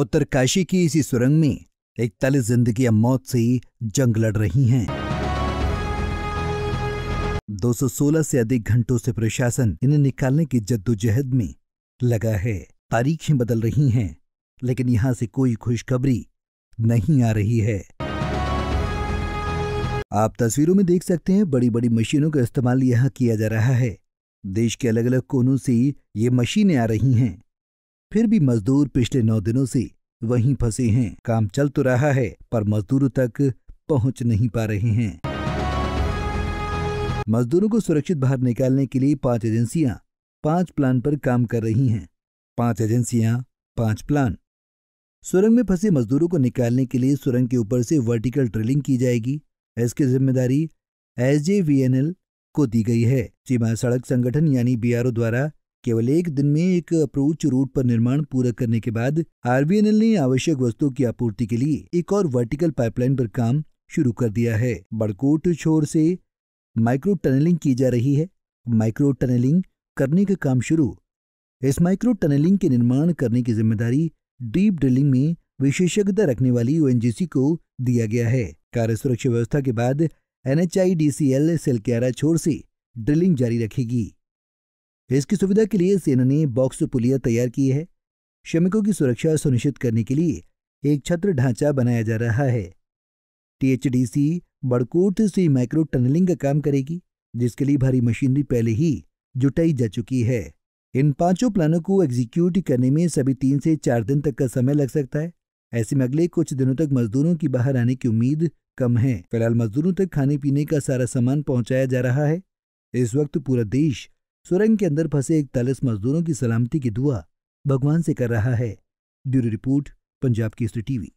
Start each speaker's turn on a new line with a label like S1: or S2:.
S1: उत्तरकाशी की इसी सुरंग में इकतालीस जिंदगी मौत से जंग लड़ रही हैं 216 से अधिक घंटों से प्रशासन इन्हें निकालने की जद्दोजहद में लगा है तारीखें बदल रही हैं लेकिन यहां से कोई खुशखबरी नहीं आ रही है आप तस्वीरों में देख सकते हैं बड़ी बड़ी मशीनों का इस्तेमाल यहाँ किया जा रहा है देश के अलग अलग कोनों से ये मशीनें आ रही हैं फिर भी मजदूर पिछले नौ दिनों से वहीं फंसे हैं काम चल तो रहा है पर मजदूरों तक पहुंच नहीं पा रहे हैं मजदूरों को सुरक्षित बाहर निकालने के लिए पांच एजेंसियां पांच प्लान पर काम कर रही हैं पांच एजेंसियां पांच प्लान सुरंग में फंसे मजदूरों को निकालने के लिए सुरंग के ऊपर से वर्टिकल ड्रिलिंग की जाएगी इसकी जिम्मेदारी एस को दी गई है सीमा सड़क संगठन यानी बीआरओ द्वारा केवल एक दिन में एक अप्रोच रोड पर निर्माण पूरा करने के बाद आरबीएनएल ने आवश्यक वस्तुओं की आपूर्ति के लिए एक और वर्टिकल पाइपलाइन पर काम शुरू कर दिया है बड़कोट छोर से माइक्रो टनलिंग की जा रही है माइक्रो टनलिंग करने का काम शुरू इस माइक्रो टनलिंग के निर्माण करने की जिम्मेदारी डीप ड्रिलिंग में विशेषज्ञता रखने वाली ओएनजीसी को दिया गया है कार्य सुरक्षा व्यवस्था के बाद एनएचआईडीसीएल सिलक्यारा छोर से ड्रिलिंग जारी रखेगी इसकी सुविधा के लिए सेना ने बॉक्स पुलिया तैयार की है श्रमिकों की सुरक्षा सुनिश्चित करने के लिए एक छत्र ढांचा बनाया जा रहा है टीएचडीसी बड़कोट से माइक्रो टनलिंग का काम करेगी जिसके लिए भारी मशीनरी पहले ही जुटाई जा चुकी है इन पांचों प्लानों को एग्जीक्यूट करने में सभी तीन से चार दिन तक का समय लग सकता है ऐसे में अगले कुछ दिनों तक मजदूरों की बाहर आने की उम्मीद कम है फिलहाल मजदूरों तक खाने पीने का सारा सामान पहुंचाया जा रहा है इस वक्त पूरा देश सुरंग के अंदर फंसे इकतालीस मजदूरों की सलामती की दुआ भगवान से कर रहा है bureau report Punjab Kesari TV